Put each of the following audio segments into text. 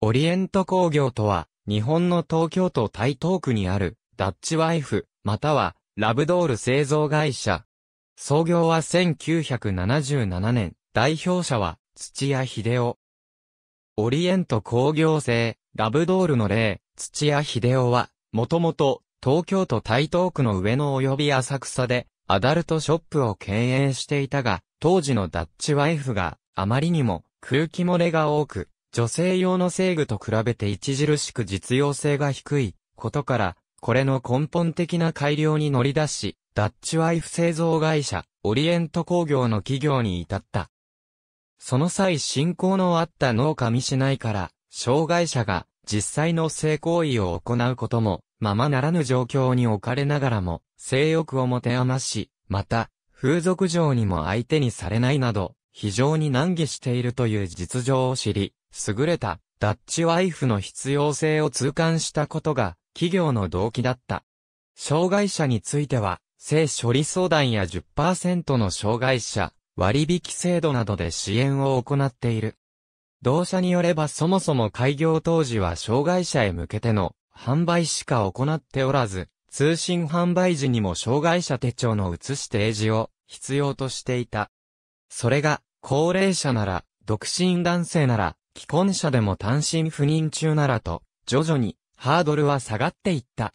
オリエント工業とは、日本の東京都台東区にある、ダッチワイフ、または、ラブドール製造会社。創業は1977年、代表者は、土屋秀夫。オリエント工業製、ラブドールの例、土屋秀夫は、もともと、東京都台東区の上野及び浅草で、アダルトショップを経営していたが、当時のダッチワイフがあまりにも空気漏れが多く、女性用の制具と比べて著しく実用性が低いことから、これの根本的な改良に乗り出し、ダッチワイフ製造会社、オリエント工業の企業に至った。その際信仰のあった農家見な内から、障害者が実際の性行為を行うことも、ままならぬ状況に置かれながらも、性欲を持て余し、また、風俗上にも相手にされないなど、非常に難儀しているという実情を知り、優れたダッチワイフの必要性を痛感したことが企業の動機だった。障害者については、性処理相談や10%の障害者、割引制度などで支援を行っている。同社によればそもそも開業当時は障害者へ向けての販売しか行っておらず、通信販売時にも障害者手帳の写し提示を必要としていた。それが高齢者なら、独身男性なら、既婚者でも単身赴任中ならと、徐々にハードルは下がっていった。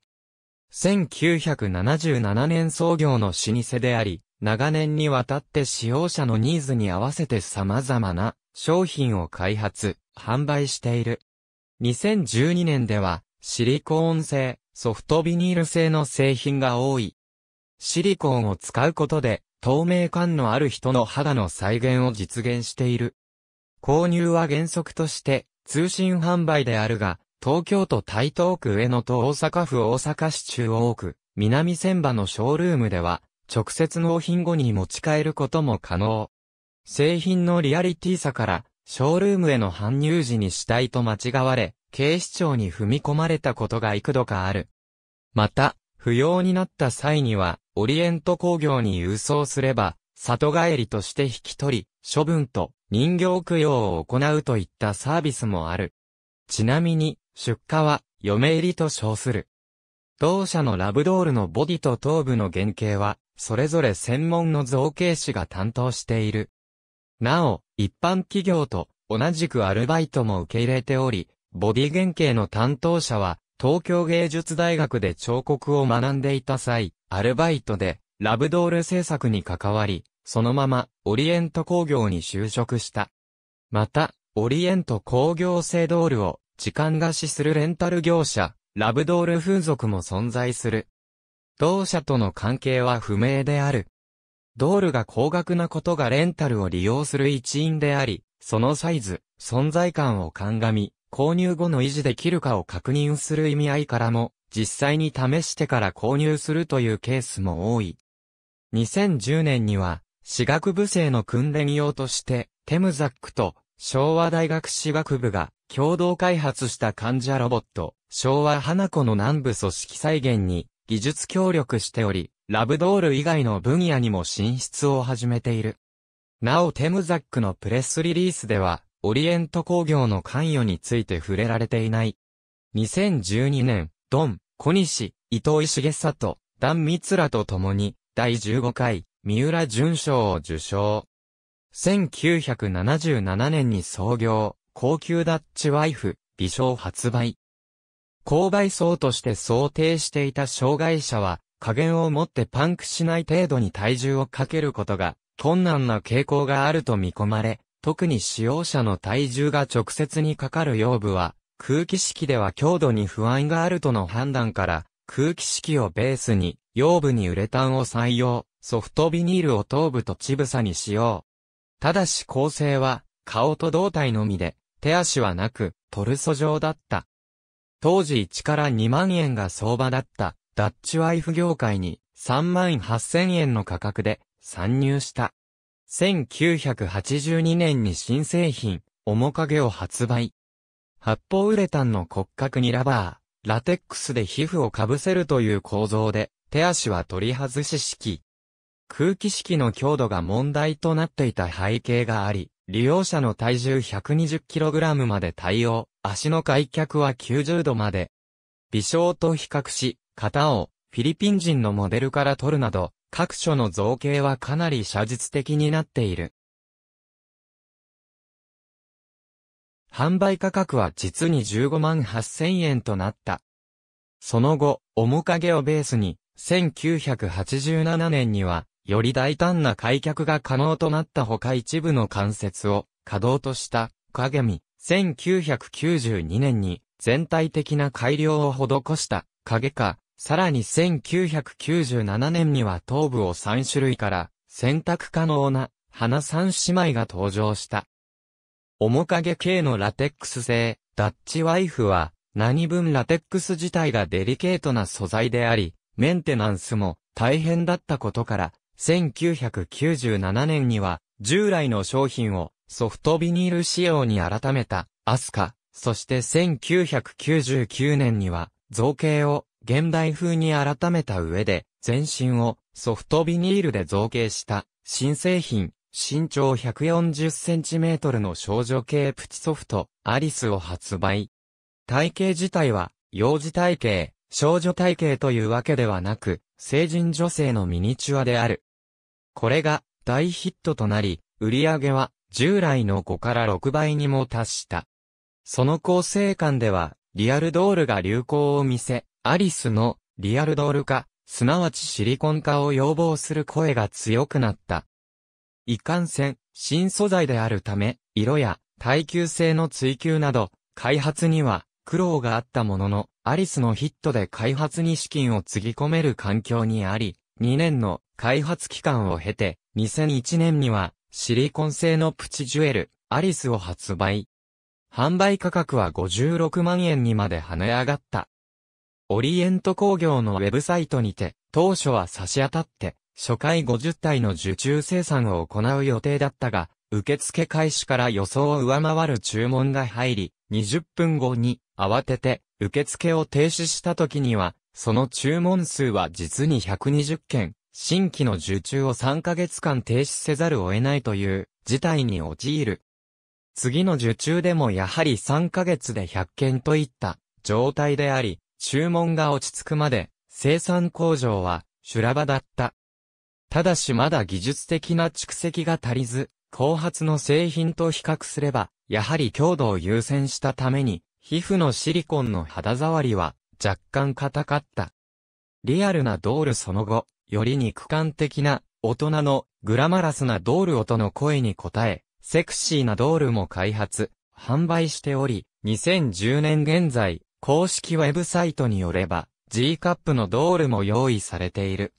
1977年創業の老舗であり、長年にわたって使用者のニーズに合わせて様々な商品を開発、販売している。2012年では、シリコーン製、ソフトビニール製の製品が多い。シリコーンを使うことで、透明感のある人の肌の再現を実現している。購入は原則として通信販売であるが、東京都台東区上野と大阪府大阪市中央区、南千葉のショールームでは、直接納品後に持ち帰ることも可能。製品のリアリティさから、ショールームへの搬入時に死体と間違われ、警視庁に踏み込まれたことが幾度かある。また、不要になった際には、オリエント工業に郵送すれば、里帰りとして引き取り、処分と人形供養を行うといったサービスもある。ちなみに、出荷は、嫁入りと称する。同社のラブドールのボディと頭部の原型は、それぞれ専門の造形師が担当している。なお、一般企業と同じくアルバイトも受け入れており、ボディ原型の担当者は、東京芸術大学で彫刻を学んでいた際、アルバイトで、ラブドール制作に関わり、そのまま、オリエント工業に就職した。また、オリエント工業製ドールを、時間貸しするレンタル業者、ラブドール風俗も存在する。同社との関係は不明である。ドールが高額なことがレンタルを利用する一因であり、そのサイズ、存在感を鑑み、購入後の維持できるかを確認する意味合いからも、実際に試してから購入するというケースも多い。2010年には、私学部生の訓練用として、テムザックと昭和大学私学部が共同開発した患者ロボット、昭和花子の南部組織再現に技術協力しており、ラブドール以外の分野にも進出を始めている。なおテムザックのプレスリリースでは、オリエント工業の関与について触れられていない。2012年、ドン、小西、伊藤石毛里、ミツラと共に、第15回、三浦淳賞を受賞。1977年に創業、高級ダッチワイフ、微笑発売。購買層として想定していた障害者は、加減をもってパンクしない程度に体重をかけることが困難な傾向があると見込まれ、特に使用者の体重が直接にかかる腰部は、空気式では強度に不安があるとの判断から、空気式をベースに、腰部にウレタンを採用。ソフトビニールを頭部と乳房に使用。ただし構成は、顔と胴体のみで、手足はなく、トルソ状だった。当時1から2万円が相場だった、ダッチワイフ業界に、3万8000円の価格で、参入した。1982年に新製品、面影を発売。発泡ウレタンの骨格にラバー、ラテックスで皮膚をかぶせるという構造で、手足は取り外し式。空気式の強度が問題となっていた背景があり、利用者の体重 120kg まで対応、足の開脚は90度まで。微小と比較し、型をフィリピン人のモデルから取るなど、各所の造形はかなり写実的になっている。販売価格は実に15万8000円となった。その後、面影をベースに、1987年には、より大胆な開脚が可能となったほか一部の関節を可動とした影見、1992年に全体的な改良を施した影か、さらに1997年には頭部を3種類から選択可能な花3姉妹が登場した。面影系のラテックス製、ダッチワイフは何分ラテックス自体がデリケートな素材であり、メンテナンスも大変だったことから、1997年には、従来の商品をソフトビニール仕様に改めたアスカ、そして1999年には造形を現代風に改めた上で全身をソフトビニールで造形した新製品、身長 140cm の少女系プチソフト、アリスを発売。体型自体は、幼児体型、少女体型というわけではなく、成人女性のミニチュアである。これが大ヒットとなり、売り上げは従来の5から6倍にも達した。その構成感では、リアルドールが流行を見せ、アリスのリアルドール化、すなわちシリコン化を要望する声が強くなった。いかんせん、新素材であるため、色や耐久性の追求など、開発には苦労があったものの、アリスのヒットで開発に資金をつぎ込める環境にあり、2年の開発期間を経て、2001年には、シリコン製のプチジュエル、アリスを発売。販売価格は56万円にまで跳ね上がった。オリエント工業のウェブサイトにて、当初は差し当たって、初回50体の受注生産を行う予定だったが、受付開始から予想を上回る注文が入り、20分後に慌てて、受付を停止した時には、その注文数は実に120件、新規の受注を3ヶ月間停止せざるを得ないという事態に陥る。次の受注でもやはり3ヶ月で100件といった状態であり、注文が落ち着くまで生産工場は修羅場だった。ただしまだ技術的な蓄積が足りず、後発の製品と比較すれば、やはり強度を優先したために、皮膚のシリコンの肌触りは若干硬かった。リアルなドールその後、より肉感的な大人のグラマラスなドール音の声に応え、セクシーなドールも開発、販売しており、2010年現在、公式ウェブサイトによれば、G カップのドールも用意されている。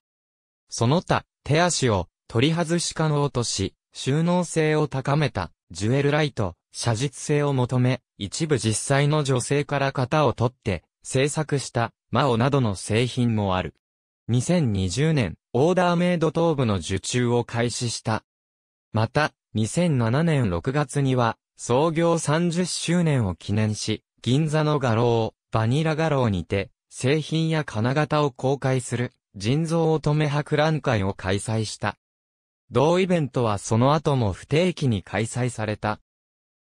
その他、手足を取り外し可能とし、収納性を高めた、ジュエルライト、写実性を求め、一部実際の女性から型を取って、制作した、マオなどの製品もある。2020年、オーダーメイド頭部の受注を開始した。また、2007年6月には、創業30周年を記念し、銀座の画廊、バニラ画廊にて、製品や金型を公開する、人造乙女博覧会を開催した。同イベントはその後も不定期に開催された。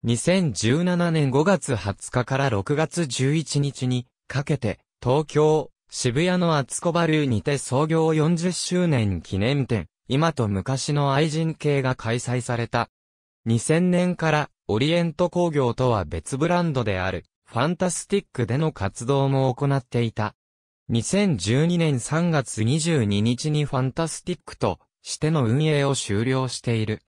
2017年5月20日から6月11日にかけて、東京、渋谷の厚子バルーにて創業40周年記念展、今と昔の愛人系が開催された。2000年からオリエント工業とは別ブランドであるファンタスティックでの活動も行っていた。2012年3月22日にファンタスティックとしての運営を終了している。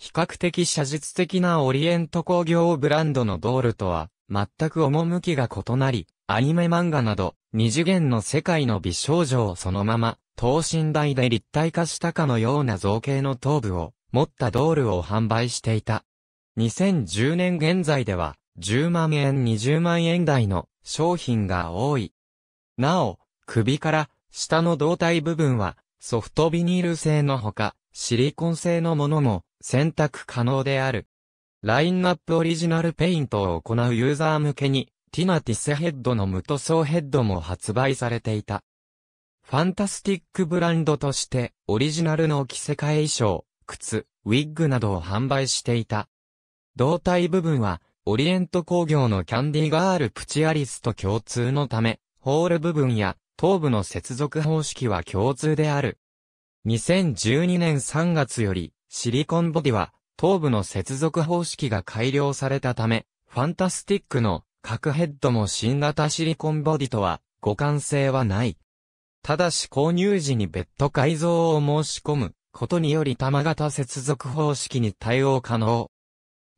比較的写実的なオリエント工業ブランドのドールとは、全く趣が異なり、アニメ漫画など、二次元の世界の美少女をそのまま、等身大で立体化したかのような造形の頭部を、持ったドールを販売していた。2010年現在では、10万円20万円台の商品が多い。なお、首から下の胴体部分はソフトビニール製のほか、シリコン製のものも選択可能である。ラインナップオリジナルペイントを行うユーザー向けに、ティナティスヘッドの無塗装ヘッドも発売されていた。ファンタスティックブランドとして、オリジナルの着せ替え衣装、靴、ウィッグなどを販売していた。胴体部分は、オリエント工業のキャンディガールプチアリスと共通のため、ホール部分や頭部の接続方式は共通である。2012年3月より、シリコンボディは、頭部の接続方式が改良されたため、ファンタスティックの各ヘッドも新型シリコンボディとは互換性はない。ただし購入時に別途改造を申し込むことにより玉型接続方式に対応可能。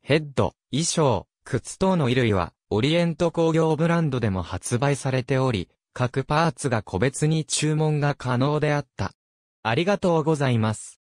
ヘッド、衣装、靴等の衣類はオリエント工業ブランドでも発売されており、各パーツが個別に注文が可能であった。ありがとうございます。